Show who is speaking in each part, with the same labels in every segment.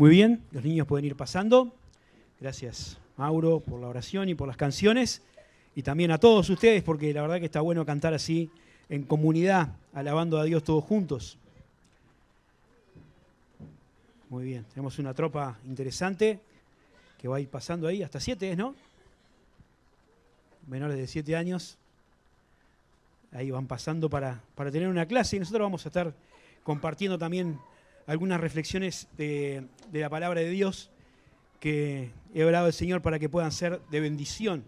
Speaker 1: Muy bien, los niños pueden ir pasando. Gracias, Mauro, por la oración y por las canciones. Y también a todos ustedes, porque la verdad que está bueno cantar así en comunidad, alabando a Dios todos juntos. Muy bien, tenemos una tropa interesante que va a ir pasando ahí, hasta siete, ¿no? Menores de siete años. Ahí van pasando para, tener una clase y nosotros vamos a estar compartiendo también algunas reflexiones de, la palabra de Dios que he hablado del Señor para que puedan ser de bendición.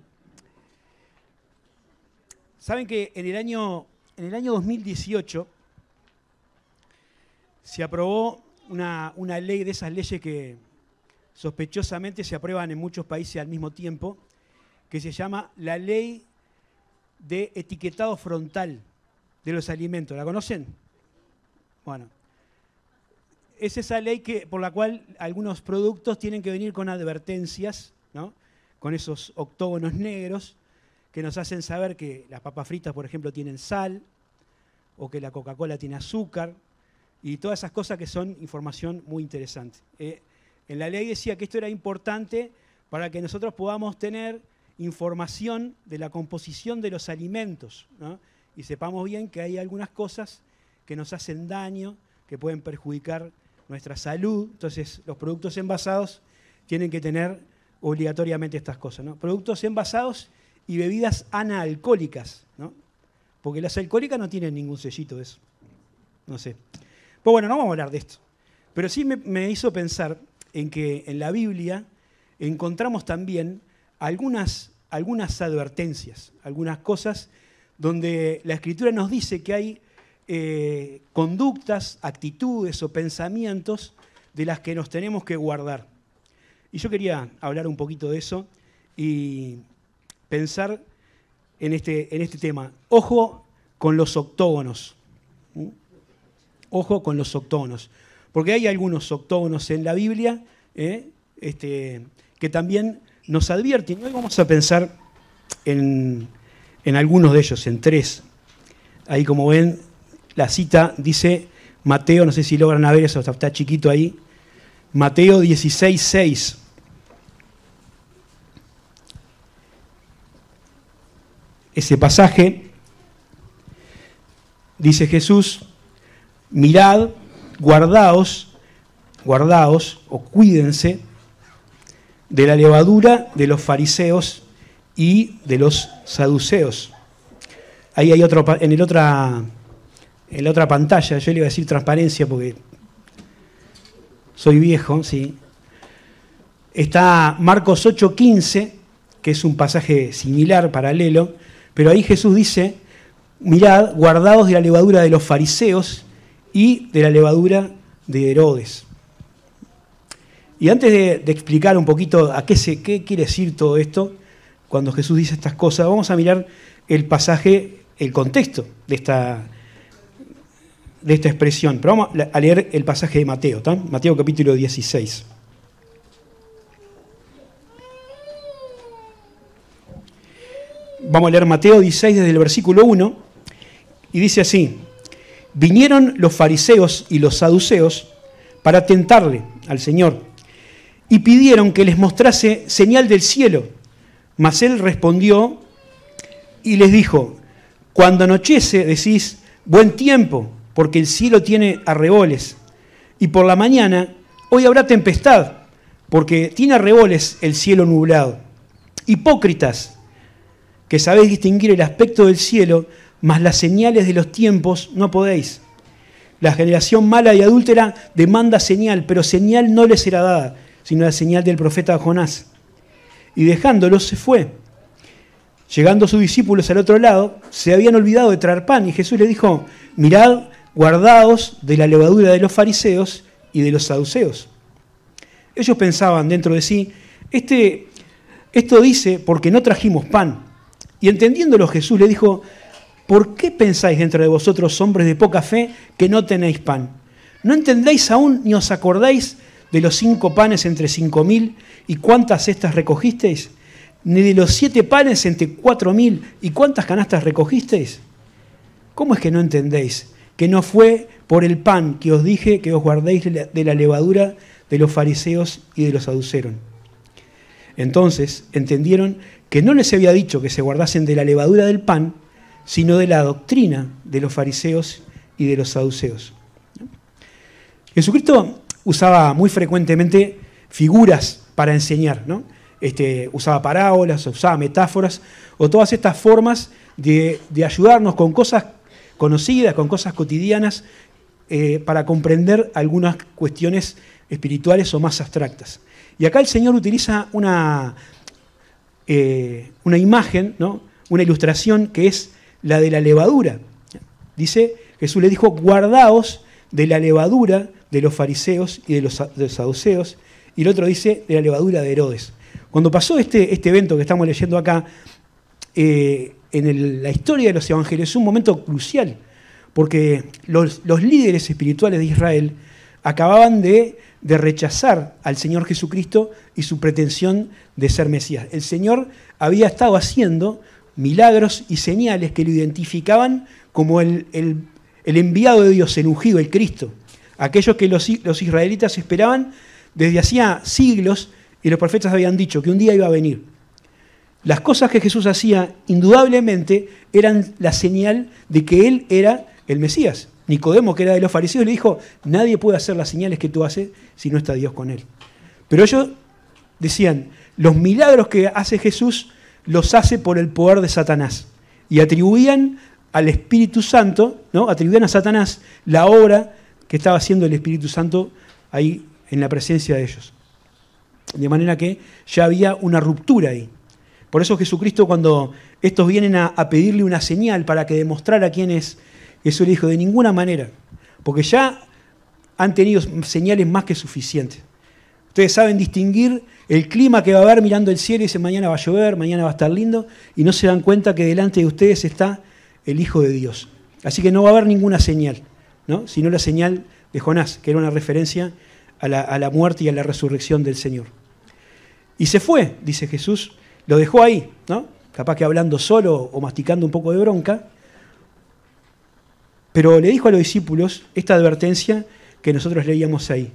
Speaker 1: Saben que en el año, en el año 2018 se aprobó una, una ley de esas leyes que sospechosamente se aprueban en muchos países al mismo tiempo, que se llama la ley de etiquetado frontal de los alimentos. ¿La conocen? Bueno, es esa ley que, por la cual algunos productos tienen que venir con advertencias, con esos octógonos negros que nos hacen saber que las papas fritas, por ejemplo, tienen sal o que la Coca-Cola tiene azúcar y todas esas cosas que son información muy interesante. Eh, en la ley decía que esto era importante para que nosotros podamos tener información de la composición de los alimentos y sepamos bien que hay algunas cosas que nos hacen daño, que pueden perjudicar nuestra salud. Entonces, los productos envasados tienen que tener obligatoriamente estas cosas, ¿no? Productos envasados y bebidas analcohólicas, ¿no? Porque las alcohólicas no tienen ningún sellito de eso. No sé. Pues bueno, no vamos a hablar de esto. Pero sí me, hizo pensar en que en la Biblia encontramos también algunas, algunas advertencias, algunas cosas donde la Escritura nos dice que hay eh, conductas, actitudes o pensamientos de las que nos tenemos que guardar. Y yo quería hablar un poquito de eso y pensar en este, en este tema. Ojo con los octógonos. Ojo con los octógonos. Porque hay algunos octógonos en la Biblia ¿eh? este, que también nos advierten. hoy vamos a pensar en, en algunos de ellos, en tres. Ahí como ven, la cita dice Mateo, no sé si logran ver eso, está chiquito ahí. Mateo 16, 6. Ese pasaje dice Jesús, mirad, guardaos, guardaos o cuídense de la levadura de los fariseos y de los saduceos. Ahí hay otro, en el otra en la otra pantalla, yo le iba a decir transparencia porque soy viejo, sí. Está Marcos 8:15, que es un pasaje similar, paralelo, pero ahí Jesús dice, mirad, guardados de la levadura de los fariseos y de la levadura de Herodes. Y antes de, explicar un poquito a qué, se, qué quiere decir todo esto, cuando Jesús dice estas cosas, vamos a mirar el pasaje, el contexto de esta, de esta expresión. Pero vamos a leer el pasaje de Mateo, ¿tan? Mateo capítulo 16. Vamos a leer Mateo 16 desde el versículo 1 y dice así, vinieron los fariseos y los saduceos para tentarle al Señor y pidieron que les mostrase señal del cielo. Mas él respondió y les dijo, cuando anochece decís, buen tiempo, porque el cielo tiene arreboles. Y por la mañana, hoy habrá tempestad, porque tiene arreboles el cielo nublado. Hipócritas, que sabéis distinguir el aspecto del cielo, mas las señales de los tiempos no podéis. La generación mala y adúltera demanda señal, pero señal no les será dada, sino la señal del profeta Jonás. Y dejándolo se fue. Llegando sus discípulos al otro lado, se habían olvidado de traer pan y Jesús le dijo, mirad guardados de la levadura de los fariseos y de los saduceos. Ellos pensaban dentro de sí, este, esto dice porque no trajimos pan. Y entendiéndolo Jesús le dijo, ¿por qué pensáis dentro de vosotros, hombres de poca fe, que no tenéis pan? ¿No entendéis aún ni os acordáis de los cinco panes entre cinco mil y cuántas cestas recogisteis? ¿Ni de los siete panes entre cuatro mil y cuántas canastas recogisteis? ¿Cómo es que no entendéis? que no fue por el pan que os dije que os guardéis de la levadura de los fariseos y de los saduceros. Entonces entendieron que no les había dicho que se guardasen de la levadura del pan, sino de la doctrina de los fariseos y de los saduceos. Jesucristo usaba muy frecuentemente figuras para enseñar, ¿no? Este, usaba parábolas, usaba metáforas, o todas estas formas de, de ayudarnos con cosas conocidas, con cosas cotidianas, eh, para comprender algunas cuestiones espirituales o más abstractas. Y acá el Señor utiliza una, eh, una imagen, ¿no? una ilustración que es la de la levadura. Dice, Jesús le dijo, guardaos de la levadura de los fariseos y de los, saduceos, y el otro dice, de la levadura de Herodes. Cuando pasó este, este evento que estamos leyendo acá, eh, en la historia de los evangelios es un momento crucial, porque los, líderes espirituales de Israel acababan de, rechazar al Señor Jesucristo y su pretensión de ser Mesías. El Señor había estado haciendo milagros y señales que lo identificaban como el, enviado de Dios, el ungido, el Cristo. Aquellos que los israelitas esperaban desde hacía siglos y los profetas habían dicho que un día iba a venir. Las cosas que Jesús hacía indudablemente eran la señal de que él era el Mesías. Nicodemo, que era de los fariseos, le dijo, nadie puede hacer las señales que tú haces si no está Dios con él. Pero ellos decían, los milagros que hace Jesús los hace por el poder de Satanás. Y atribuían al Espíritu Santo, ¿no? atribuían a Satanás la obra que estaba haciendo el Espíritu Santo ahí en la presencia de ellos. De manera que ya había una ruptura ahí. Por eso Jesucristo cuando estos vienen a, pedirle una señal para que demostrara quién es, Jesús le dijo, de ninguna manera, porque ya han tenido señales más que suficientes. Ustedes saben distinguir el clima que va a haber mirando el cielo y dicen mañana va a llover, mañana va a estar lindo, y no se dan cuenta que delante de ustedes está el Hijo de Dios. Así que no va a haber ninguna señal, ¿no? sino la señal de Jonás, que era una referencia a la, a la muerte y a la resurrección del Señor. Y se fue, dice Jesús, lo dejó ahí, ¿no? Capaz que hablando solo o masticando un poco de bronca. Pero le dijo a los discípulos esta advertencia que nosotros leíamos ahí.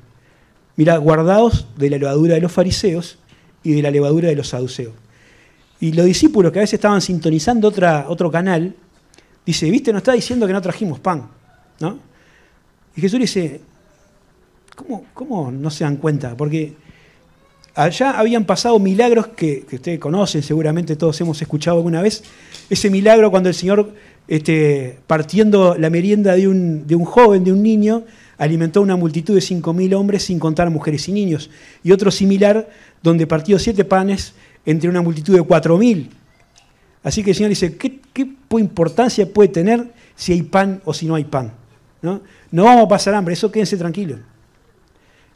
Speaker 1: Mira, guardaos de la levadura de los fariseos y de la levadura de los saduceos. Y los discípulos que a veces estaban sintonizando otra, otro canal, dice, viste, no está diciendo que no trajimos pan, ¿no? Y Jesús dice, ¿cómo, cómo no se dan cuenta? Porque allá habían pasado milagros que, ustedes conocen, seguramente todos hemos escuchado alguna vez. Ese milagro cuando el Señor, este, partiendo la merienda de un, joven, de un niño, alimentó una multitud de 5.000 hombres sin contar mujeres y niños. Y otro similar, donde partió siete panes entre una multitud de 4.000. Así que el Señor dice, ¿qué, importancia puede tener si hay pan o si no hay pan? ¿No? no vamos a pasar hambre, eso quédense tranquilos.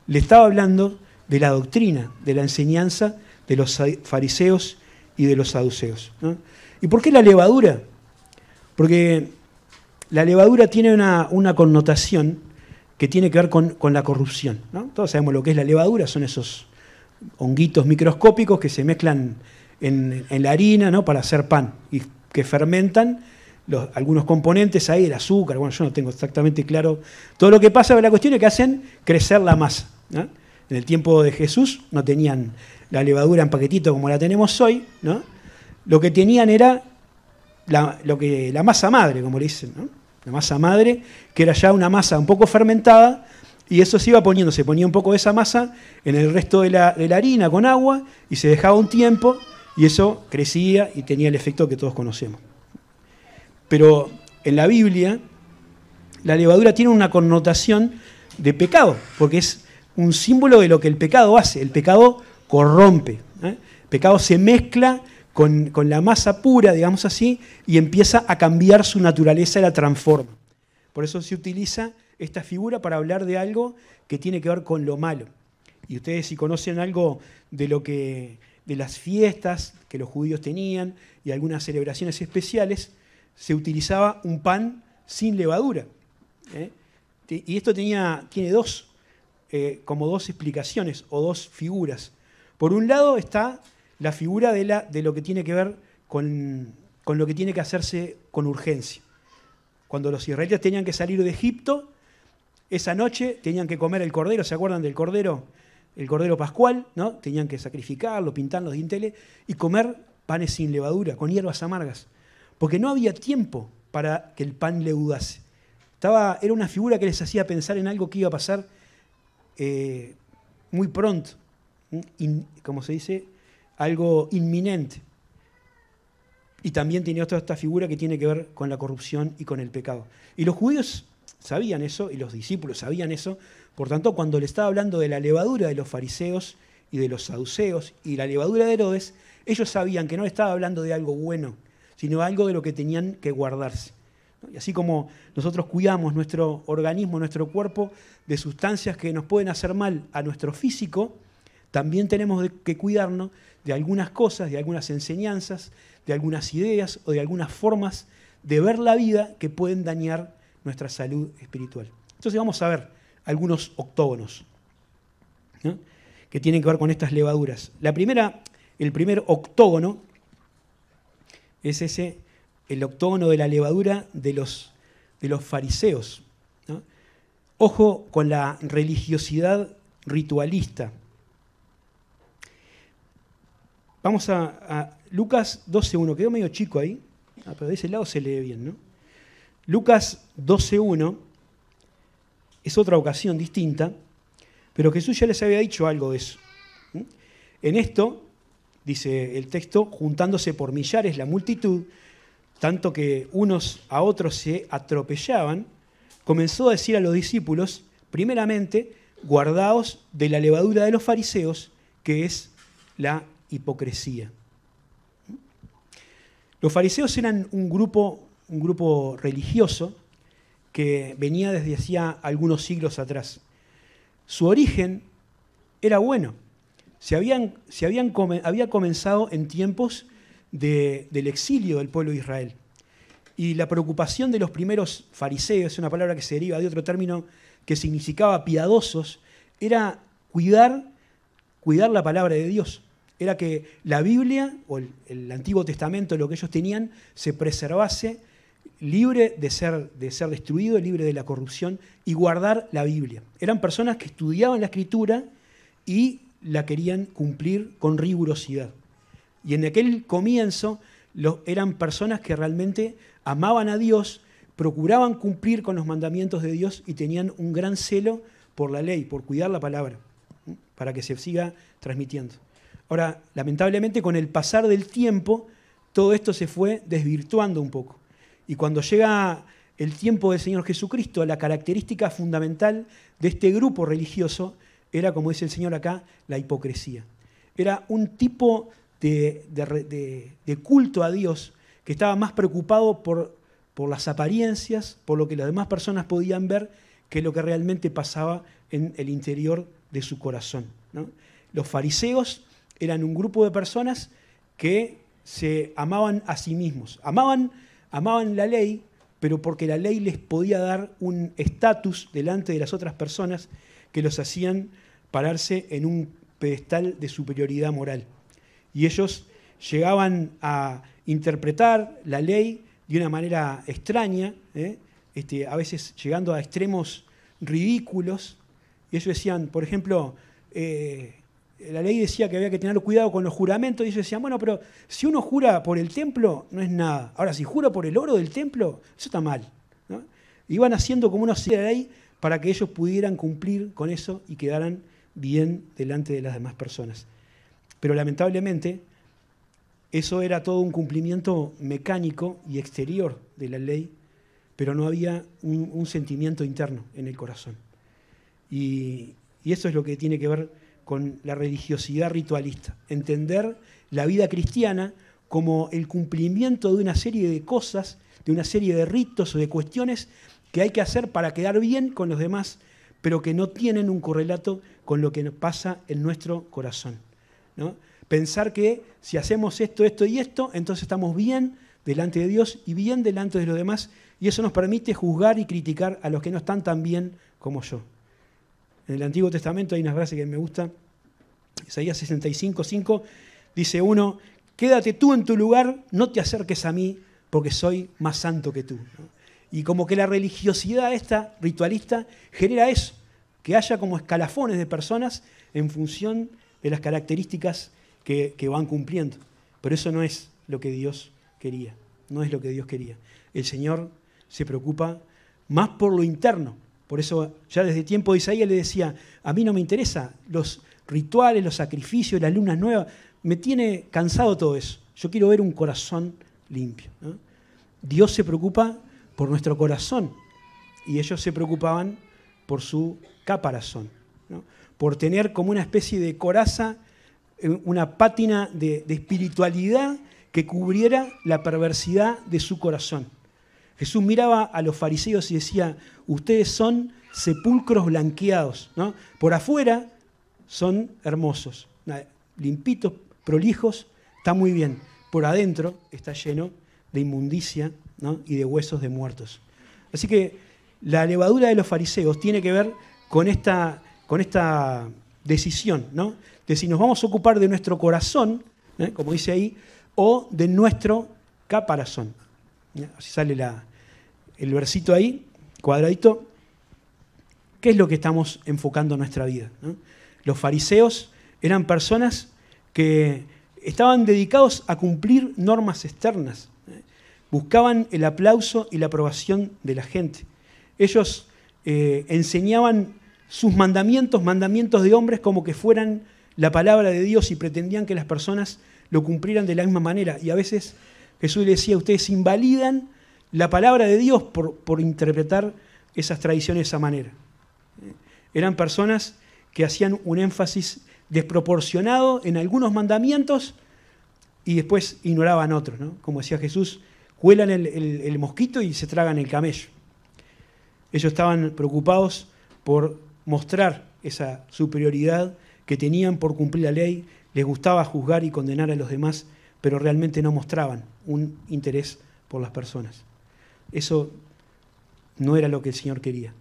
Speaker 1: Le estaba hablando de la doctrina, de la enseñanza de los fariseos y de los saduceos. ¿Y por qué la levadura? Porque la levadura tiene una, connotación que tiene que ver con, la corrupción. Todos sabemos lo que es la levadura, son esos honguitos microscópicos que se mezclan en, la harina ¿no? para hacer pan y que fermentan los, algunos componentes ahí, el azúcar, bueno, yo no tengo exactamente claro todo lo que pasa, pero la cuestión es que hacen crecer la masa. En el tiempo de Jesús no tenían la levadura en paquetito como la tenemos hoy, ¿no? Lo que tenían era la, lo que, la masa madre, como le dicen, La masa madre, que era ya una masa un poco fermentada, y eso se iba poniendo, se ponía un poco de esa masa en el resto de la harina con agua, y se dejaba un tiempo, y eso crecía y tenía el efecto que todos conocemos. Pero en la Biblia, la levadura tiene una connotación de pecado, porque es un símbolo de lo que el pecado hace. El pecado corrompe. ¿eh? El pecado se mezcla con, la masa pura, digamos así, y empieza a cambiar su naturaleza y la transforma. Por eso se utiliza esta figura para hablar de algo que tiene que ver con lo malo. Y ustedes si conocen algo de lo que de las fiestas que los judíos tenían y algunas celebraciones especiales, se utilizaba un pan sin levadura. ¿eh? Y esto tenía, tiene dos eh, como dos explicaciones o dos figuras. Por un lado está la figura de, la, de lo que tiene que ver con, lo que tiene que hacerse con urgencia. Cuando los israelitas tenían que salir de Egipto, esa noche tenían que comer el cordero, ¿se acuerdan del cordero? El cordero pascual, ¿no? Tenían que sacrificarlo, pintar los dinteles y comer panes sin levadura, con hierbas amargas, porque no había tiempo para que el pan leudase. Estaba, era una figura que les hacía pensar en algo que iba a pasar eh, muy pronto, y como se dice, algo inminente. Y también tiene otra esta figura que tiene que ver con la corrupción y con el pecado. Y los judíos sabían eso, y los discípulos sabían eso, por tanto, cuando le estaba hablando de la levadura de los fariseos y de los saduceos y la levadura de Herodes, ellos sabían que no estaba hablando de algo bueno, sino algo de lo que tenían que guardarse. Y así como nosotros cuidamos nuestro organismo, nuestro cuerpo, de sustancias que nos pueden hacer mal a nuestro físico, también tenemos que cuidarnos de algunas cosas, de algunas enseñanzas, de algunas ideas o de algunas formas de ver la vida que pueden dañar nuestra salud espiritual. Entonces vamos a ver algunos octógonos que tienen que ver con estas levaduras. La primera, el primer octógono es ese el octógono de la levadura de los, de los fariseos. Ojo con la religiosidad ritualista. Vamos a, Lucas 12.1, quedó medio chico ahí, ah, pero de ese lado se lee bien, ¿no? Lucas 12.1 es otra ocasión distinta, pero Jesús ya les había dicho algo de eso. En esto, dice el texto, juntándose por millares la multitud, tanto que unos a otros se atropellaban, comenzó a decir a los discípulos, primeramente, guardaos de la levadura de los fariseos, que es la hipocresía. Los fariseos eran un grupo, un grupo religioso que venía desde hacía algunos siglos atrás. Su origen era bueno. Se habían, se habían, había comenzado en tiempos del exilio del pueblo de Israel. Y la preocupación de los primeros fariseos, es una palabra que se deriva de otro término que significaba piadosos, era cuidar, cuidar la palabra de Dios. Era que la Biblia o el, Antiguo Testamento, lo que ellos tenían, se preservase libre de ser, de ser destruido, libre de la corrupción y guardar la Biblia. Eran personas que estudiaban la escritura y la querían cumplir con rigurosidad. Y en aquel comienzo eran personas que realmente amaban a Dios, procuraban cumplir con los mandamientos de Dios y tenían un gran celo por la ley, por cuidar la palabra, para que se siga transmitiendo. Ahora, lamentablemente con el pasar del tiempo, todo esto se fue desvirtuando un poco. Y cuando llega el tiempo del Señor Jesucristo, la característica fundamental de este grupo religioso era, como dice el Señor acá, la hipocresía. Era un tipo de, culto a Dios que estaba más preocupado por, las apariencias, por lo que las demás personas podían ver, que lo que realmente pasaba en el interior de su corazón. Los fariseos eran un grupo de personas que se amaban a sí mismos, amaban, amaban la ley, pero porque la ley les podía dar un estatus delante de las otras personas que los hacían pararse en un pedestal de superioridad moral y ellos llegaban a interpretar la ley de una manera extraña, ¿eh? este, a veces llegando a extremos ridículos. Y ellos decían, por ejemplo, eh, la ley decía que había que tener cuidado con los juramentos, y ellos decían, bueno, pero si uno jura por el templo, no es nada. Ahora, si jura por el oro del templo, eso está mal. Iban haciendo como una serie de ley para que ellos pudieran cumplir con eso y quedaran bien delante de las demás personas. Pero lamentablemente eso era todo un cumplimiento mecánico y exterior de la ley, pero no había un, sentimiento interno en el corazón. Y, y eso es lo que tiene que ver con la religiosidad ritualista, entender la vida cristiana como el cumplimiento de una serie de cosas, de una serie de ritos o de cuestiones que hay que hacer para quedar bien con los demás, pero que no tienen un correlato con lo que pasa en nuestro corazón. Pensar que si hacemos esto, esto y esto, entonces estamos bien delante de Dios y bien delante de los demás, y eso nos permite juzgar y criticar a los que no están tan bien como yo. En el Antiguo Testamento hay una frase que me gusta, Isaías 65, 5, dice uno, quédate tú en tu lugar, no te acerques a mí, porque soy más santo que tú. Y como que la religiosidad esta ritualista genera eso, que haya como escalafones de personas en función de las características que, van cumpliendo. Pero eso no es lo que Dios quería, no es lo que Dios quería. El Señor se preocupa más por lo interno. Por eso ya desde tiempo de Isaías le decía, a mí no me interesa los rituales, los sacrificios, las lunas nuevas, me tiene cansado todo eso. Yo quiero ver un corazón limpio. Dios se preocupa por nuestro corazón y ellos se preocupaban por su caparazón. ¿no? por tener como una especie de coraza, eh, una pátina de, espiritualidad que cubriera la perversidad de su corazón. Jesús miraba a los fariseos y decía, ustedes son sepulcros blanqueados, ¿no? Por afuera son hermosos, limpitos, prolijos, está muy bien. Por adentro está lleno de inmundicia y de huesos de muertos. Así que la levadura de los fariseos tiene que ver con esta con esta decisión, ¿no? De si nos vamos a ocupar de nuestro corazón, ¿eh? como dice ahí, o de nuestro caparazón. Así sale el versito ahí, cuadradito. ¿Qué es lo que estamos enfocando en nuestra vida? Los fariseos eran personas que estaban dedicados a cumplir normas externas. ¿eh? Buscaban el aplauso y la aprobación de la gente. Ellos eh, enseñaban sus mandamientos, mandamientos de hombres, como que fueran la palabra de Dios y pretendían que las personas lo cumplieran de la misma manera. Y a veces Jesús le decía, ustedes invalidan la palabra de Dios por, interpretar esas tradiciones de esa manera. Eran personas que hacían un énfasis desproporcionado en algunos mandamientos y después ignoraban otros, Como decía Jesús, cuelan el mosquito y se tragan el camello. Ellos estaban preocupados por mostrar esa superioridad que tenían por cumplir la ley, les gustaba juzgar y condenar a los demás, pero realmente no mostraban un interés por las personas. Eso no era lo que el Señor quería.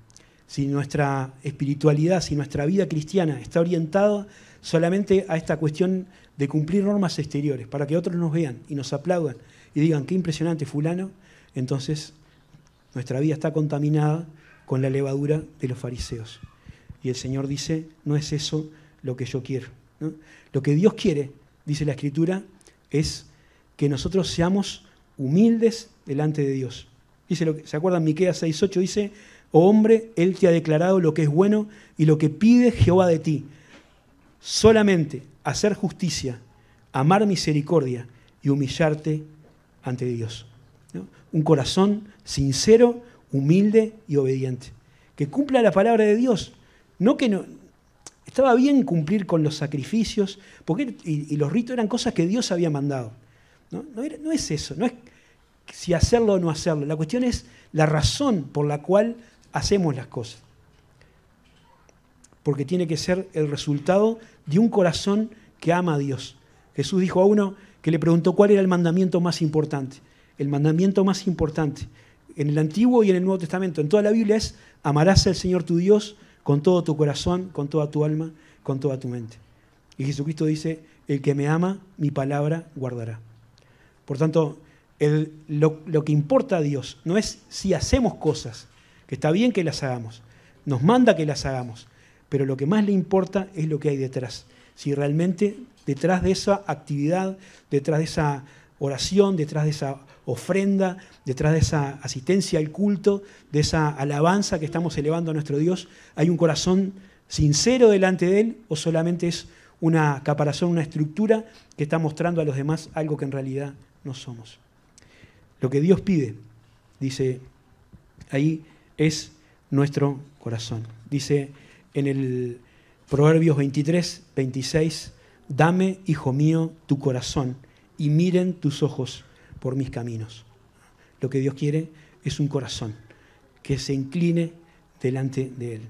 Speaker 1: Si nuestra espiritualidad, si nuestra vida cristiana está orientada solamente a esta cuestión de cumplir normas exteriores, para que otros nos vean y nos aplaudan y digan, qué impresionante fulano, entonces nuestra vida está contaminada con la levadura de los fariseos. Y el Señor dice, no es eso lo que yo quiero. Lo que Dios quiere, dice la Escritura, es que nosotros seamos humildes delante de Dios. Dice lo que, ¿Se acuerdan? Miqueas 6.8 dice, oh hombre, Él te ha declarado lo que es bueno y lo que pide Jehová de ti. Solamente hacer justicia, amar misericordia y humillarte ante Dios. Un corazón sincero, humilde y obediente. Que cumpla la palabra de Dios, no que no, estaba bien cumplir con los sacrificios porque, y, los ritos eran cosas que Dios había mandado. No, no es eso, no es si hacerlo o no hacerlo. La cuestión es la razón por la cual hacemos las cosas. Porque tiene que ser el resultado de un corazón que ama a Dios. Jesús dijo a uno que le preguntó cuál era el mandamiento más importante. El mandamiento más importante en el Antiguo y en el Nuevo Testamento, en toda la Biblia es amarás al Señor tu Dios con todo tu corazón, con toda tu alma, con toda tu mente. Y Jesucristo dice, el que me ama, mi palabra guardará. Por tanto, lo que importa a Dios no es si hacemos cosas, que está bien que las hagamos, nos manda que las hagamos, pero lo que más le importa es lo que hay detrás. Si realmente detrás de esa actividad, detrás de esa oración, detrás de esa ofrenda, detrás de esa asistencia al culto, de esa alabanza que estamos elevando a nuestro Dios, hay un corazón sincero delante de Él o solamente es una caparazón, una estructura que está mostrando a los demás algo que en realidad no somos. Lo que Dios pide, dice ahí, es nuestro corazón. Dice en el Proverbios 23, 26, dame, hijo mío, tu corazón y miren tus ojos por mis caminos. Lo que Dios quiere es un corazón que se incline delante de Él.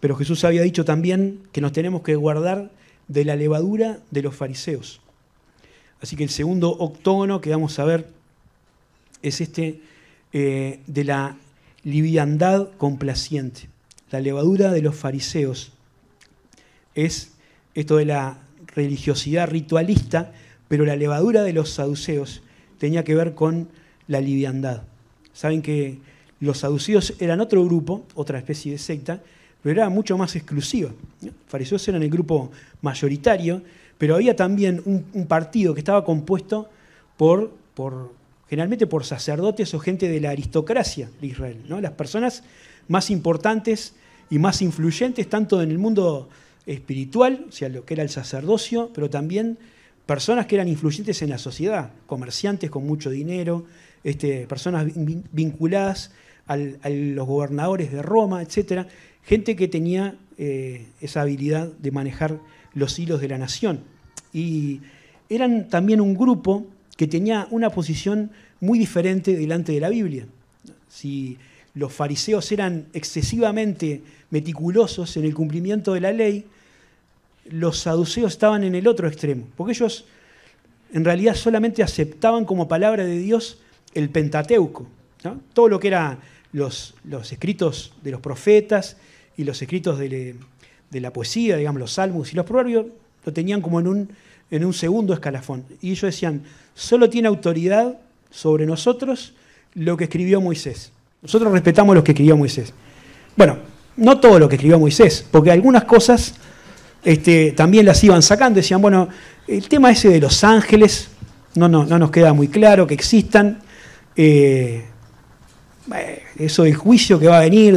Speaker 1: Pero Jesús había dicho también que nos tenemos que guardar de la levadura de los fariseos. Así que el segundo octógono que vamos a ver es este eh, de la liviandad complaciente. La levadura de los fariseos es esto de la religiosidad ritualista, pero la levadura de los saduceos tenía que ver con la liviandad. Saben que los aducidos eran otro grupo, otra especie de secta, pero era mucho más exclusiva. Los fariseos eran el grupo mayoritario, pero había también un, partido que estaba compuesto por, por, generalmente por sacerdotes o gente de la aristocracia de Israel, ¿no? las personas más importantes y más influyentes tanto en el mundo espiritual, o sea, lo que era el sacerdocio, pero también personas que eran influyentes en la sociedad, comerciantes con mucho dinero, este, personas vinculadas a los gobernadores de Roma, etc. Gente que tenía eh, esa habilidad de manejar los hilos de la nación. Y eran también un grupo que tenía una posición muy diferente delante de la Biblia. Si los fariseos eran excesivamente meticulosos en el cumplimiento de la ley, los saduceos estaban en el otro extremo, porque ellos en realidad solamente aceptaban como palabra de Dios el Pentateuco, todo lo que eran los, escritos de los profetas y los escritos de, la poesía, digamos, los salmos y los proverbios, lo tenían como en un, en un segundo escalafón. Y ellos decían, solo tiene autoridad sobre nosotros lo que escribió Moisés. Nosotros respetamos lo que escribió Moisés. Bueno, no todo lo que escribió Moisés, porque algunas cosas este, también las iban sacando. Decían, bueno, el tema ese de los ángeles no, no, nos queda muy claro que existan. Eh, eh, eso del juicio que va a venir,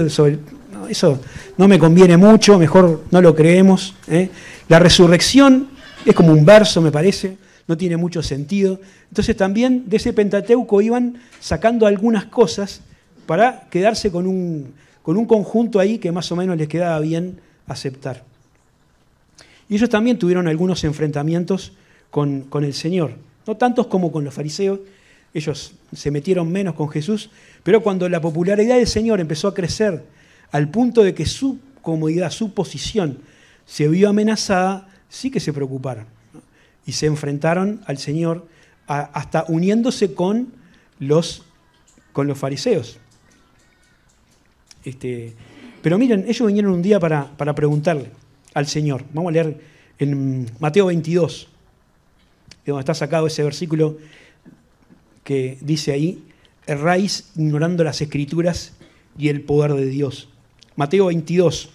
Speaker 1: eso no me conviene mucho, mejor no lo creemos. Eh". La resurrección es como un verso, me parece, no tiene mucho sentido. Entonces también de ese Pentateuco iban sacando algunas cosas para quedarse con un, con un conjunto ahí que más o menos les quedaba bien aceptar. Y ellos también tuvieron algunos enfrentamientos con, el Señor, no tantos como con los fariseos, ellos se metieron menos con Jesús, pero cuando la popularidad del Señor empezó a crecer al punto de que su comodidad, su posición se vio amenazada, sí que se preocuparon y se enfrentaron al Señor hasta uniéndose con los, con los fariseos. Este, pero miren, ellos vinieron un día para preguntarle al Señor. Vamos a leer en Mateo 22, de donde está sacado ese versículo que dice ahí, erráis ignorando las escrituras y el poder de Dios. Mateo 22.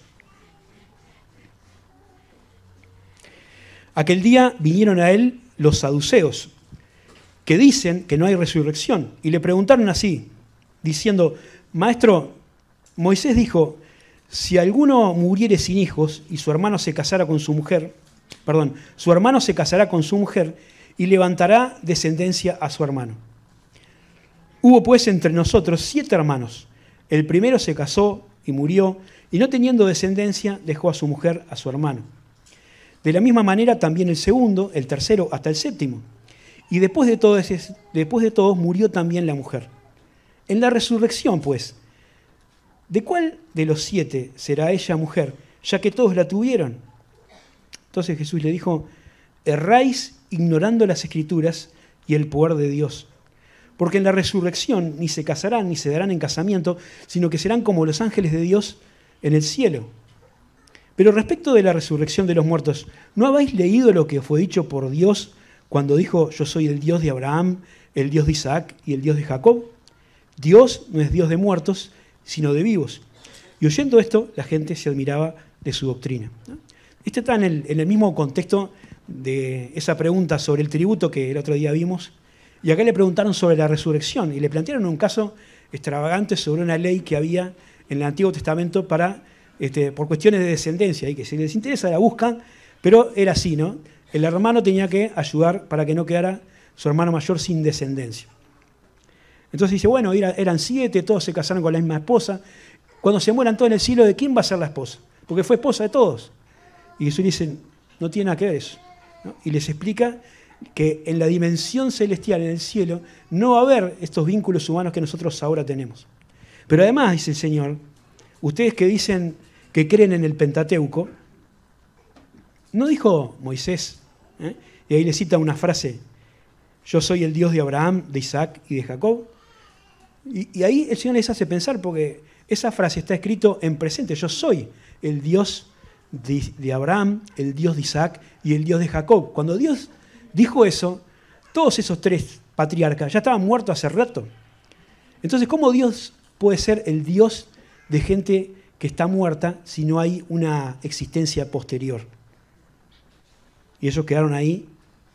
Speaker 1: Aquel día vinieron a él los saduceos, que dicen que no hay resurrección, y le preguntaron así, diciendo, Maestro, Moisés dijo, si alguno muriere sin hijos y su hermano se casara con su mujer, perdón, su hermano se casará con su mujer y levantará descendencia a su hermano. Hubo pues entre nosotros siete hermanos. El primero se casó y murió, y no teniendo descendencia dejó a su mujer a su hermano. De la misma manera también el segundo, el tercero, hasta el séptimo. Y después de todos, después de todos murió también la mujer. En la resurrección, pues, ¿De cuál de los siete será ella mujer, ya que todos la tuvieron? Entonces Jesús le dijo, erráis ignorando las escrituras y el poder de Dios. Porque en la resurrección ni se casarán ni se darán en casamiento, sino que serán como los ángeles de Dios en el cielo. Pero respecto de la resurrección de los muertos, ¿no habéis leído lo que fue dicho por Dios cuando dijo, yo soy el Dios de Abraham, el Dios de Isaac y el Dios de Jacob? Dios no es Dios de muertos, sino de vivos. Y oyendo esto, la gente se admiraba de su doctrina. Este está en el, mismo contexto de esa pregunta sobre el tributo que el otro día vimos. Y acá le preguntaron sobre la resurrección y le plantearon un caso extravagante sobre una ley que había en el Antiguo Testamento para, este, por cuestiones de descendencia y que si les interesa la buscan, pero era así, ¿no? El hermano tenía que ayudar para que no quedara su hermano mayor sin descendencia. Entonces dice, bueno, eran siete, todos se casaron con la misma esposa. Cuando se mueran todos en el cielo, ¿de quién va a ser la esposa? Porque fue esposa de todos. Y Jesús dice, no tiene nada que ver eso. Y les explica que en la dimensión celestial, en el cielo, no va a haber estos vínculos humanos que nosotros ahora tenemos. Pero además, dice el Señor, ustedes que dicen que creen en el Pentateuco, no dijo Moisés, ¿eh? y ahí le cita una frase, yo soy el Dios de Abraham, de Isaac y de Jacob, y, ahí el Señor les hace pensar, porque esa frase está escrito en presente, yo soy el Dios de, Abraham, el Dios de Isaac y el Dios de Jacob. Cuando Dios dijo eso, todos esos tres patriarcas ya estaban muertos hace rato. Entonces, ¿cómo Dios puede ser el Dios de gente que está muerta si no hay una existencia posterior? Y ellos quedaron ahí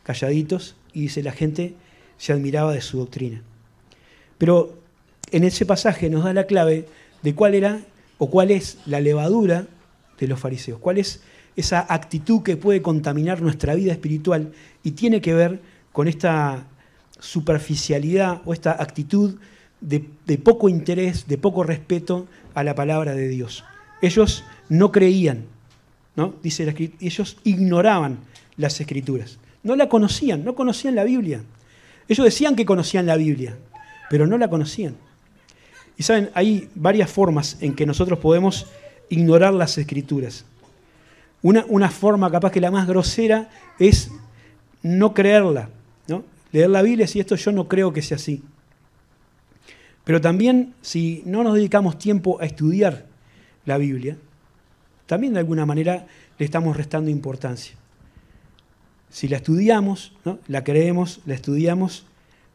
Speaker 1: calladitos y dice la gente se admiraba de su doctrina. Pero en ese pasaje nos da la clave de cuál era o cuál es la levadura de los fariseos, cuál es esa actitud que puede contaminar nuestra vida espiritual y tiene que ver con esta superficialidad o esta actitud de, poco interés, de poco respeto a la palabra de Dios. Ellos no creían, ¿no? Dice la, ellos ignoraban las escrituras, no la conocían, no conocían la Biblia. Ellos decían que conocían la Biblia, pero no la conocían. Y saben, hay varias formas en que nosotros podemos ignorar las escrituras. Una, forma capaz que la más grosera es no creerla, ¿no? leer la Biblia si esto yo no creo que sea así. Pero también si no nos dedicamos tiempo a estudiar la Biblia, también de alguna manera le estamos restando importancia. Si la estudiamos, la creemos, la estudiamos,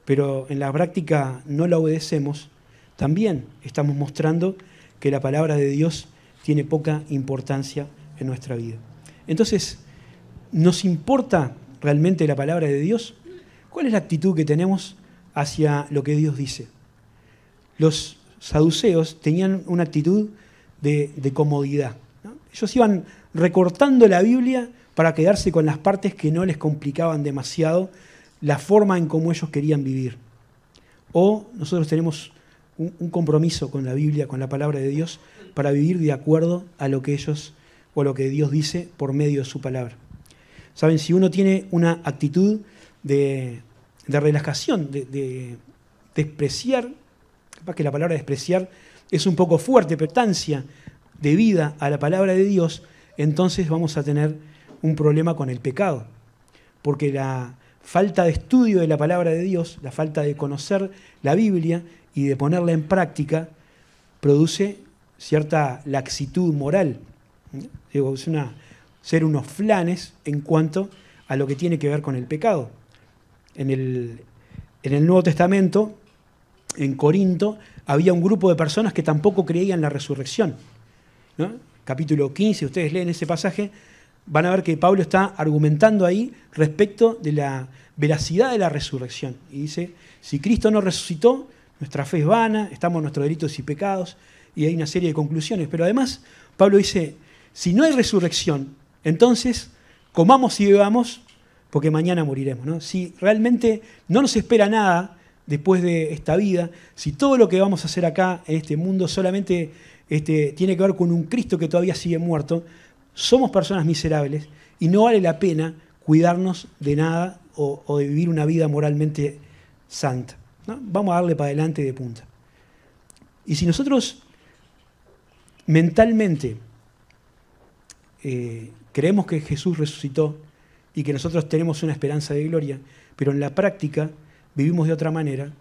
Speaker 1: pero en la práctica no la obedecemos, también estamos mostrando que la palabra de Dios tiene poca importancia en nuestra vida. Entonces, ¿nos importa realmente la palabra de Dios? ¿Cuál es la actitud que tenemos hacia lo que Dios dice? Los saduceos tenían una actitud de, comodidad. Ellos iban recortando la Biblia para quedarse con las partes que no les complicaban demasiado la forma en cómo ellos querían vivir. O nosotros tenemos un, compromiso con la Biblia, con la palabra de Dios, para vivir de acuerdo a lo que ellos o a lo que Dios dice por medio de su palabra. Saben, si uno tiene una actitud de, relajación, de, despreciar, capaz que la palabra despreciar es un poco fuerte, pero tancia de vida a la palabra de Dios, entonces vamos a tener un problema con el pecado. Porque la falta de estudio de la palabra de Dios, la falta de conocer la Biblia, y de ponerla en práctica produce cierta laxitud moral. Digo, ser unos flanes en cuanto a lo que tiene que ver con el pecado. En el, Nuevo Testamento, en Corinto, había un grupo de personas que tampoco creían en la resurrección. Capítulo 15, ustedes leen ese pasaje, van a ver que Pablo está argumentando ahí respecto de la veracidad de la resurrección. Y dice, si Cristo no resucitó, nuestra fe es vana, estamos en nuestros delitos y pecados, y hay una serie de conclusiones. Pero además, Pablo dice, si no hay resurrección, entonces comamos y bebamos, porque mañana moriremos. Si realmente no nos espera nada después de esta vida, si todo lo que vamos a hacer acá en este mundo solamente este, tiene que ver con un Cristo que todavía sigue muerto, somos personas miserables y no vale la pena cuidarnos de nada o de vivir una vida moralmente santa. Vamos a darle para adelante de punta. Y si nosotros mentalmente eh, creemos que Jesús resucitó y que nosotros tenemos una esperanza de gloria, pero en la práctica vivimos de otra manera,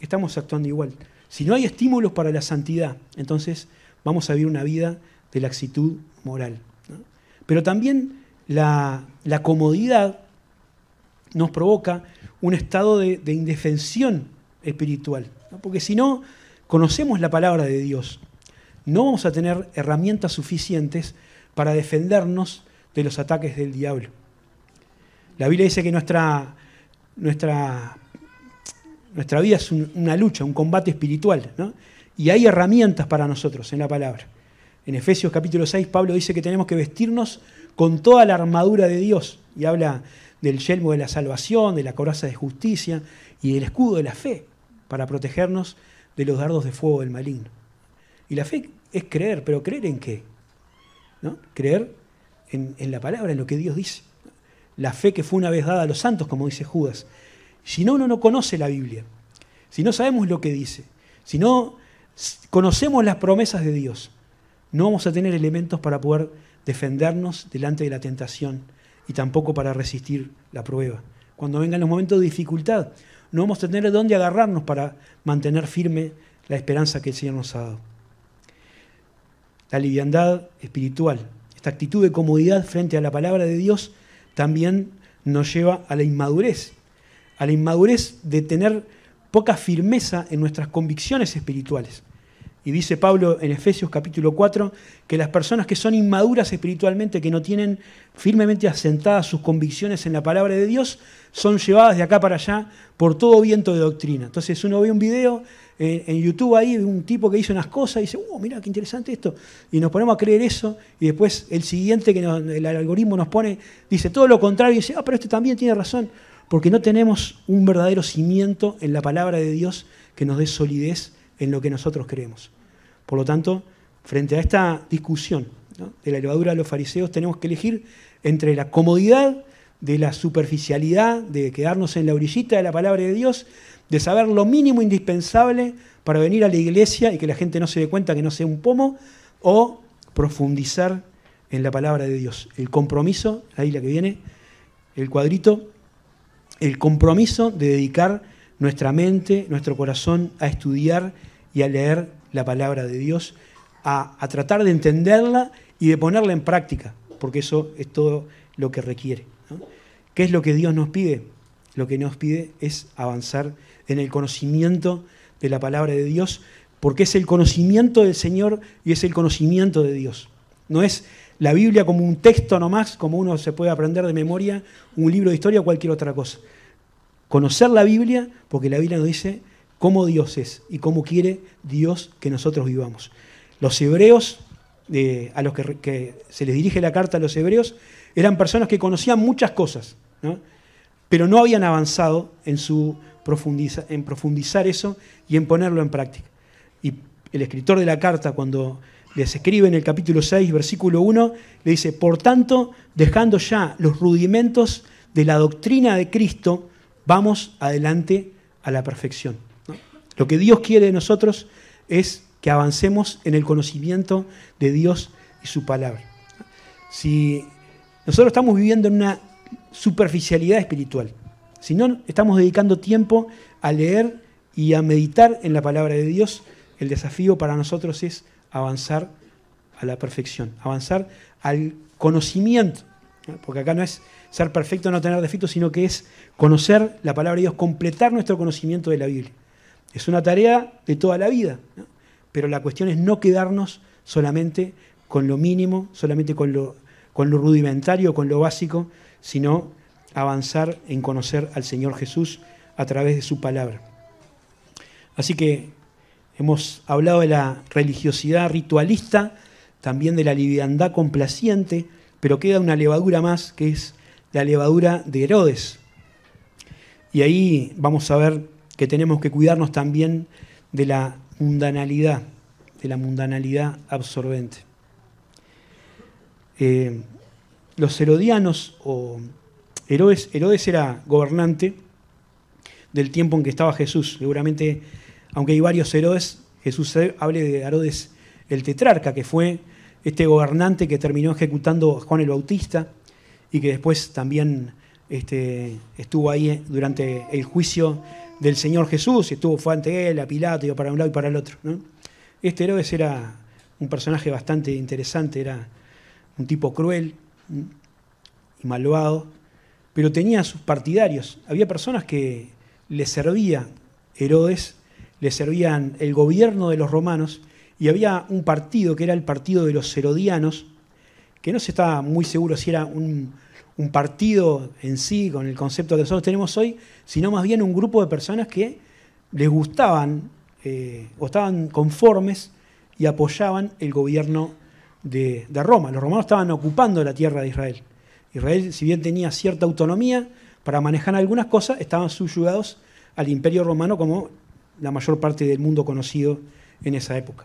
Speaker 1: estamos actuando igual. Si no hay estímulos para la santidad, entonces vamos a vivir una vida de laxitud moral. Pero también la comodidad nos provoca un estado de, indefensión espiritual. Porque si no conocemos la palabra de Dios, no vamos a tener herramientas suficientes para defendernos de los ataques del diablo. La Biblia dice que nuestra, nuestra, nuestra vida es una lucha, un combate espiritual, y hay herramientas para nosotros en la palabra. En Efesios capítulo 6, Pablo dice que tenemos que vestirnos con toda la armadura de Dios, y habla del yelmo de la salvación, de la coraza de justicia y del escudo de la fe, para protegernos de los dardos de fuego del maligno. Y la fe es creer, pero creer en qué? ¿No? Creer en, en la palabra, en lo que Dios dice. La fe que fue una vez dada a los santos, como dice Judas. Si no, uno no conoce la Biblia, si no sabemos lo que dice, si no conocemos las promesas de Dios, no vamos a tener elementos para poder defendernos delante de la tentación y tampoco para resistir la prueba. Cuando vengan los momentos de dificultad, no vamos a tener dónde agarrarnos para mantener firme la esperanza que el Señor nos ha dado. La liviandad espiritual, esta actitud de comodidad frente a la palabra de Dios, también nos lleva a la inmadurez, a la inmadurez de tener poca firmeza en nuestras convicciones espirituales. Y dice Pablo en Efesios capítulo 4 que las personas que son inmaduras espiritualmente, que no tienen firmemente asentadas sus convicciones en la palabra de Dios, son llevadas de acá para allá por todo viento de doctrina. Entonces uno ve un video en, YouTube ahí de un tipo que hizo unas cosas y dice, ¡oh, uh, mira qué interesante esto! Y nos ponemos a creer eso y después el siguiente que el algoritmo nos pone dice todo lo contrario y dice, ¡ah, pero este también tiene razón! Porque no tenemos un verdadero cimiento en la palabra de Dios que nos dé solidez en lo que nosotros creemos. Por lo tanto, frente a esta discusión de la levadura de los fariseos, tenemos que elegir entre la comodidad de la superficialidad, de quedarnos en la orillita de la palabra de Dios, de saber lo mínimo indispensable para venir a la iglesia y que la gente no se dé cuenta que no sea un pomo, o profundizar en la palabra de Dios. El compromiso, ahí la que viene, el cuadrito, el compromiso de dedicar nuestra mente, nuestro corazón a estudiar y a leer la palabra de Dios, a, tratar de entenderla y de ponerla en práctica, porque eso es todo lo que requiere. ¿Qué es lo que Dios nos pide? Lo que nos pide es avanzar en el conocimiento de la palabra de Dios, porque es el conocimiento del Señor y es el conocimiento de Dios. No es la Biblia como un texto nomás, como uno se puede aprender de memoria, un libro de historia o cualquier otra cosa. Conocer la Biblia, porque la Biblia nos dice cómo Dios es y cómo quiere Dios que nosotros vivamos. Los hebreos, eh, a los que, se les dirige la carta a los hebreos, eran personas que conocían muchas cosas, pero no habían avanzado en, su en profundizar eso y en ponerlo en práctica. Y el escritor de la carta, cuando les escribe en el capítulo 6, versículo 1, le dice, por tanto, dejando ya los rudimentos de la doctrina de Cristo, vamos adelante a la perfección. Lo que Dios quiere de nosotros es que avancemos en el conocimiento de Dios y su palabra. Si nosotros estamos viviendo en una superficialidad espiritual, si no estamos dedicando tiempo a leer y a meditar en la palabra de Dios, el desafío para nosotros es avanzar a la perfección, avanzar al conocimiento, porque acá no es ser perfecto, no tener defectos, sino que es conocer la palabra de Dios, completar nuestro conocimiento de la Biblia. Es una tarea de toda la vida. Pero la cuestión es no quedarnos solamente con lo mínimo, solamente con lo, con lo rudimentario, con lo básico, sino avanzar en conocer al Señor Jesús a través de su palabra. Así que hemos hablado de la religiosidad ritualista, también de la liviandad complaciente, pero queda una levadura más, que es la levadura de Herodes. Y ahí vamos a ver que tenemos que cuidarnos también de la mundanalidad, de la mundanalidad absorbente. Eh, los herodianos o Herodes, Herodes era gobernante del tiempo en que estaba Jesús. Seguramente, aunque hay varios Herodes, Jesús hable de Herodes el tetrarca, que fue este gobernante que terminó ejecutando Juan el Bautista y que después también este, estuvo ahí durante el juicio del Señor Jesús, estuvo, fue ante él, a Pilato, iba para un lado y para el otro. Este Herodes era un personaje bastante interesante, era un tipo cruel y malvado, pero tenía sus partidarios. Había personas que le servían Herodes, le servían el gobierno de los romanos, y había un partido que era el partido de los herodianos, que no se estaba muy seguro si era un un partido en sí con el concepto que nosotros tenemos hoy, sino más bien un grupo de personas que les gustaban eh, o estaban conformes y apoyaban el gobierno de, de, Roma. Los romanos estaban ocupando la tierra de Israel. Israel, si bien tenía cierta autonomía para manejar algunas cosas, estaban subyugados al imperio romano como la mayor parte del mundo conocido en esa época.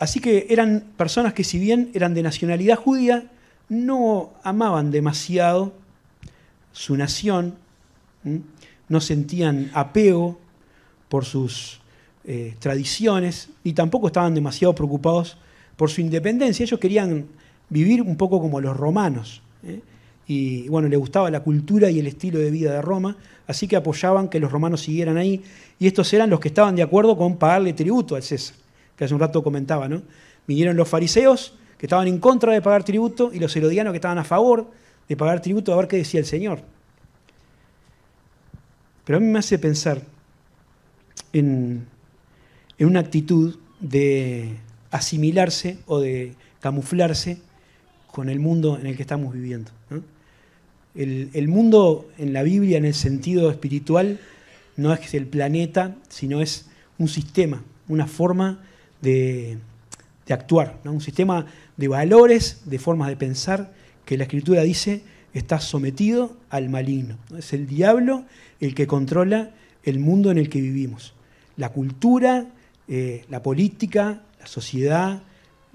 Speaker 1: Así que eran personas que si bien eran de nacionalidad judía, no amaban demasiado su nación, no sentían apego por sus eh, tradiciones y tampoco estaban demasiado preocupados por su independencia. Ellos querían vivir un poco como los romanos. ¿eh? Y bueno, les gustaba la cultura y el estilo de vida de Roma, así que apoyaban que los romanos siguieran ahí. Y estos eran los que estaban de acuerdo con pagarle tributo al César, que hace un rato comentaba, ¿no? Vinieron los fariseos que estaban en contra de pagar tributo y los herodianos que estaban a favor de pagar tributo a ver qué decía el Señor. Pero a mí me hace pensar en, una actitud de asimilarse o de camuflarse con el mundo en el que estamos viviendo. El, el, mundo en la Biblia, en el sentido espiritual, no es el planeta, sino es un sistema, una forma de, de actuar, ¿no? un sistema de valores, de formas de pensar, que la escritura dice está sometido al maligno. Es el diablo el que controla el mundo en el que vivimos. La cultura, eh, la política, la sociedad,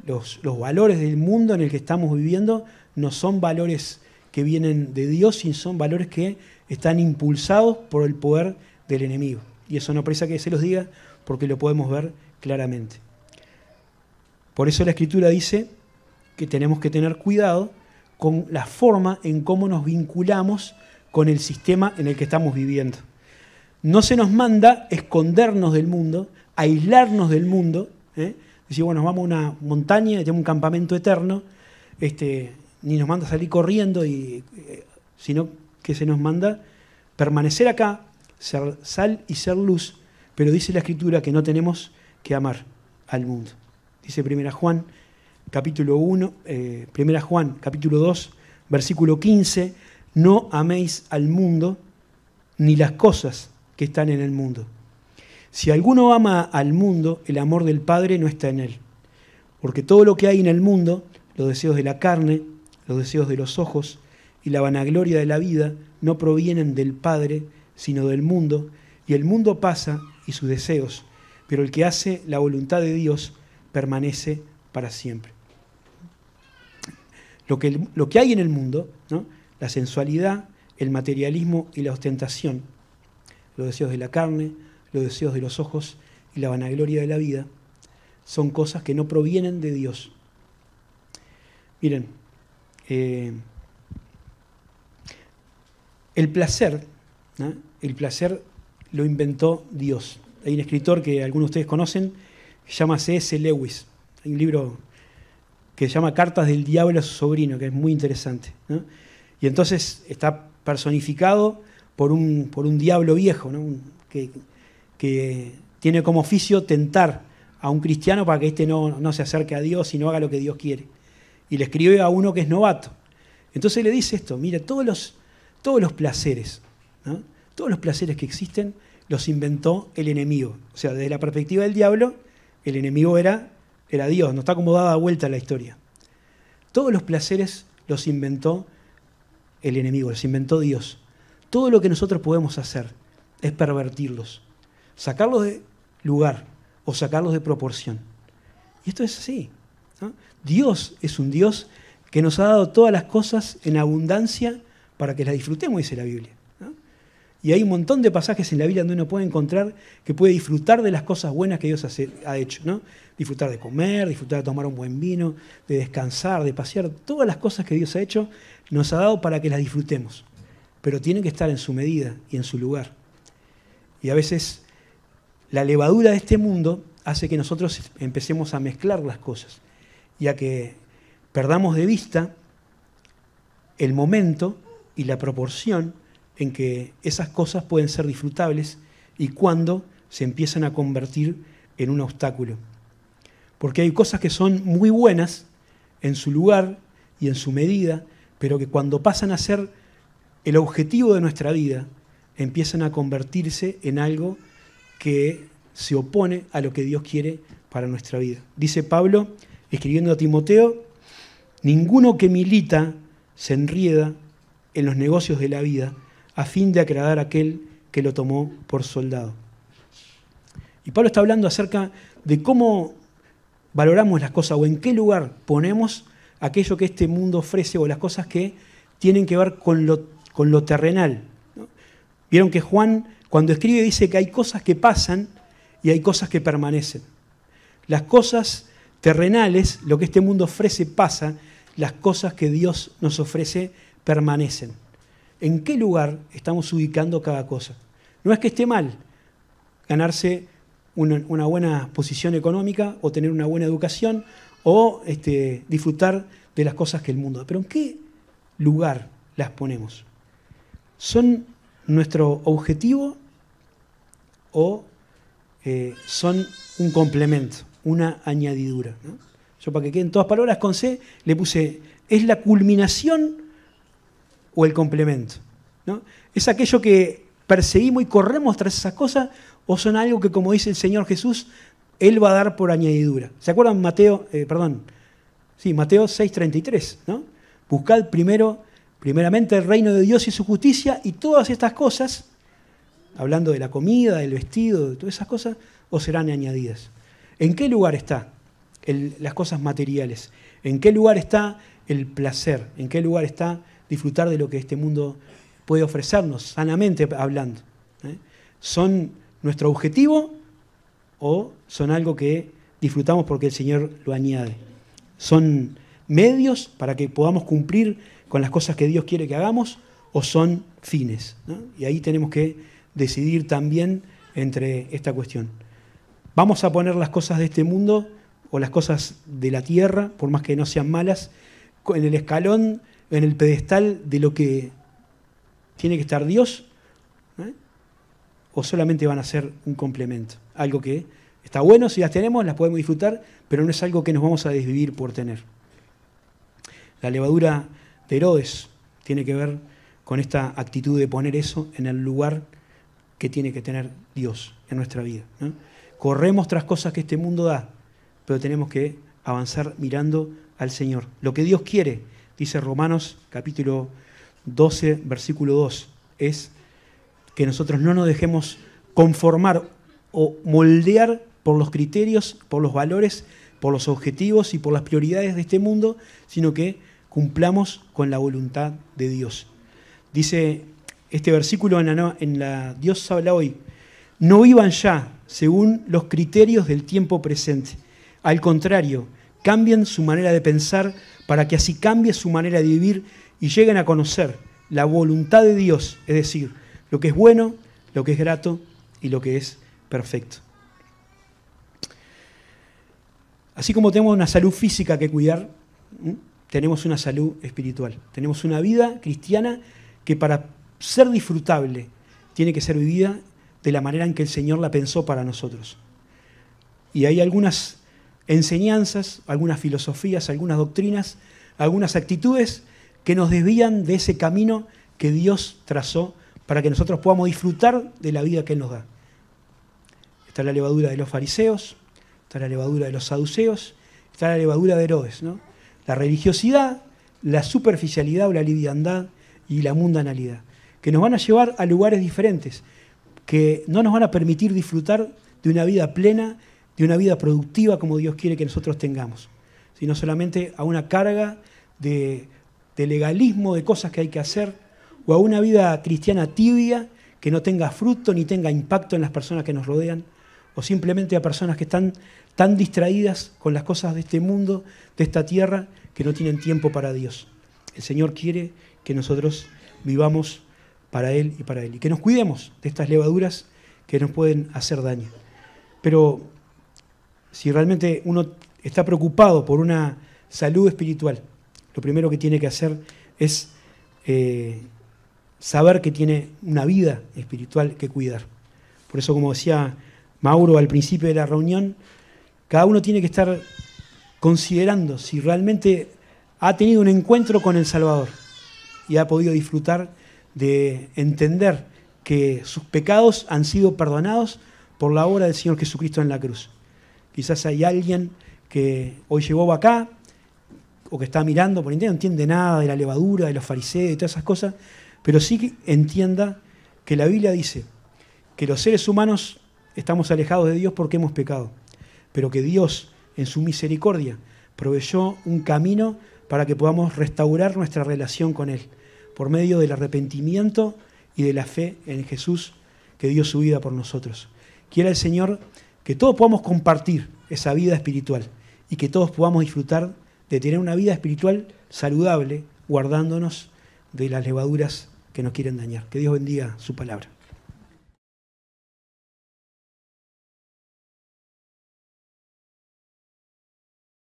Speaker 1: los, los, valores del mundo en el que estamos viviendo no son valores que vienen de Dios, sino son valores que están impulsados por el poder del enemigo. Y eso no precisa que se los diga porque lo podemos ver claramente. Por eso la escritura dice que tenemos que tener cuidado con la forma en cómo nos vinculamos con el sistema en el que estamos viviendo. No se nos manda escondernos del mundo, aislarnos del mundo, ¿eh? decir, bueno, vamos a una montaña, tenemos un campamento eterno, este, ni nos manda salir corriendo, y, eh, sino que se nos manda permanecer acá, ser sal y ser luz, pero dice la escritura que no tenemos que amar al mundo dice Primera Juan, capítulo 1, eh, Primera Juan, capítulo 2, versículo 15, no améis al mundo ni las cosas que están en el mundo. Si alguno ama al mundo, el amor del Padre no está en él. Porque todo lo que hay en el mundo, los deseos de la carne, los deseos de los ojos y la vanagloria de la vida, no provienen del Padre, sino del mundo. Y el mundo pasa y sus deseos. Pero el que hace la voluntad de Dios permanece para siempre. Lo que, lo que hay en el mundo, la sensualidad, el materialismo y la ostentación, los deseos de la carne, los deseos de los ojos y la vanagloria de la vida, son cosas que no provienen de Dios. Miren, eh, el placer, el placer lo inventó Dios. Hay un escritor que algunos de ustedes conocen llama C.S. Lewis. Hay un libro que se llama Cartas del Diablo a su sobrino, que es muy interesante. Y entonces está personificado por un, por un diablo viejo, que, tiene como oficio tentar a un cristiano para que éste no, se acerque a Dios y no haga lo que Dios quiere. Y le escribe a uno que es novato. Entonces le dice esto, mira, todos los, todos los placeres, todos los placeres que existen los inventó el enemigo. O sea, desde la perspectiva del diablo, el enemigo era, era Dios, no está como dada vuelta la historia. Todos los placeres los inventó el enemigo, los inventó Dios. Todo lo que nosotros podemos hacer es pervertirlos, sacarlos de lugar o sacarlos de proporción. Y esto es así. Dios es un Dios que nos ha dado todas las cosas en abundancia para que las disfrutemos, dice la Biblia. Y hay un montón de pasajes en la Biblia donde uno puede encontrar que puede disfrutar de las cosas buenas que Dios ha hecho, ¿no? Disfrutar de comer, disfrutar de tomar un buen vino, de descansar, de pasear. Todas las cosas que Dios ha hecho nos ha dado para que las disfrutemos. Pero tienen que estar en su medida y en su lugar. Y a veces la levadura de este mundo hace que nosotros empecemos a mezclar las cosas y a que perdamos de vista el momento y la proporción en que esas cosas pueden ser disfrutables y cuando se empiezan a convertir en un obstáculo. Porque hay cosas que son muy buenas en su lugar y en su medida, pero que cuando pasan a ser el objetivo de nuestra vida, empiezan a convertirse en algo que se opone a lo que Dios quiere para nuestra vida. Dice Pablo, escribiendo a Timoteo, ninguno que milita se enrieda en los negocios de la vida a fin de agradar a aquel que lo tomó por soldado. Y Pablo está hablando acerca de cómo valoramos las cosas o en qué lugar ponemos aquello que este mundo ofrece o las cosas que tienen que ver con lo, con lo terrenal. Vieron que Juan cuando escribe dice que hay cosas que pasan y hay cosas que permanecen. Las cosas terrenales, lo que este mundo ofrece pasa, las cosas que Dios nos ofrece permanecen en qué lugar estamos ubicando cada cosa. No es que esté mal ganarse una, buena posición económica o tener una buena educación o este, disfrutar de las cosas que el mundo da, pero en qué lugar las ponemos. ¿Son nuestro objetivo o eh, son un complemento, una añadidura? Yo para que queden todas palabras con C le puse, es la culminación o el complemento. ¿no? Es aquello que perseguimos y corremos tras esas cosas o son algo que, como dice el Señor Jesús, Él va a dar por añadidura. ¿Se acuerdan Mateo, eh, perdón, sí, Mateo 6.33, ¿no? Buscad primero, primeramente el reino de Dios y su justicia y todas estas cosas, hablando de la comida, del vestido, de todas esas cosas, o serán añadidas. ¿En qué lugar está las cosas materiales? ¿En qué lugar está el placer? ¿En qué lugar está disfrutar de lo que este mundo puede ofrecernos, sanamente hablando. ¿eh? ¿Son nuestro objetivo o son algo que disfrutamos porque el Señor lo añade? ¿Son medios para que podamos cumplir con las cosas que Dios quiere que hagamos o son fines? Y ahí tenemos que decidir también entre esta cuestión. ¿Vamos a poner las cosas de este mundo o las cosas de la tierra, por más que no sean malas, en el escalón en el pedestal de lo que tiene que estar Dios? ¿eh? ¿O solamente van a ser un complemento? Algo que está bueno, si las tenemos, las podemos disfrutar, pero no es algo que nos vamos a desvivir por tener. La levadura de Herodes tiene que ver con esta actitud de poner eso en el lugar que tiene que tener Dios en nuestra vida. Corremos tras cosas que este mundo da, pero tenemos que avanzar mirando al Señor. Lo que Dios quiere Dice Romanos capítulo 12, versículo 2, es que nosotros no nos dejemos conformar o moldear por los criterios, por los valores, por los objetivos y por las prioridades de este mundo, sino que cumplamos con la voluntad de Dios. Dice este versículo en la, en la Dios habla hoy, no vivan ya según los criterios del tiempo presente. Al contrario, Cambien su manera de pensar para que así cambie su manera de vivir y lleguen a conocer la voluntad de Dios, es decir, lo que es bueno, lo que es grato y lo que es perfecto. Así como tenemos una salud física que cuidar, tenemos una salud espiritual. Tenemos una vida cristiana que para ser disfrutable tiene que ser vivida de la manera en que el Señor la pensó para nosotros. Y hay algunas enseñanzas, algunas filosofías, algunas doctrinas, algunas actitudes que nos desvían de ese camino que Dios trazó para que nosotros podamos disfrutar de la vida que Él nos da. Está la levadura de los fariseos, está la levadura de los saduceos, está la levadura de Herodes. ¿no? La religiosidad, la superficialidad o la liviandad y la mundanalidad, que nos van a llevar a lugares diferentes, que no nos van a permitir disfrutar de una vida plena de una vida productiva como Dios quiere que nosotros tengamos, sino solamente a una carga de, legalismo, de cosas que hay que hacer, o a una vida cristiana tibia que no tenga fruto ni tenga impacto en las personas que nos rodean, o simplemente a personas que están tan distraídas con las cosas de este mundo, de esta tierra, que no tienen tiempo para Dios. El Señor quiere que nosotros vivamos para Él y para Él, y que nos cuidemos de estas levaduras que nos pueden hacer daño. Pero si realmente uno está preocupado por una salud espiritual, lo primero que tiene que hacer es eh, saber que tiene una vida espiritual que cuidar. Por eso, como decía Mauro al principio de la reunión, cada uno tiene que estar considerando si realmente ha tenido un encuentro con el Salvador y ha podido disfrutar de entender que sus pecados han sido perdonados por la obra del Señor Jesucristo en la cruz. Quizás hay alguien que hoy llegó acá o que está mirando por internet, no entiende nada de la levadura, de los fariseos y todas esas cosas, pero sí que entienda que la Biblia dice que los seres humanos estamos alejados de Dios porque hemos pecado, pero que Dios, en su misericordia, proveyó un camino para que podamos restaurar nuestra relación con Él, por medio del arrepentimiento y de la fe en Jesús que dio su vida por nosotros. Quiera el Señor que todos podamos compartir esa vida espiritual y que todos podamos disfrutar de tener una vida espiritual saludable, guardándonos de las levaduras que nos quieren dañar. Que Dios bendiga su palabra.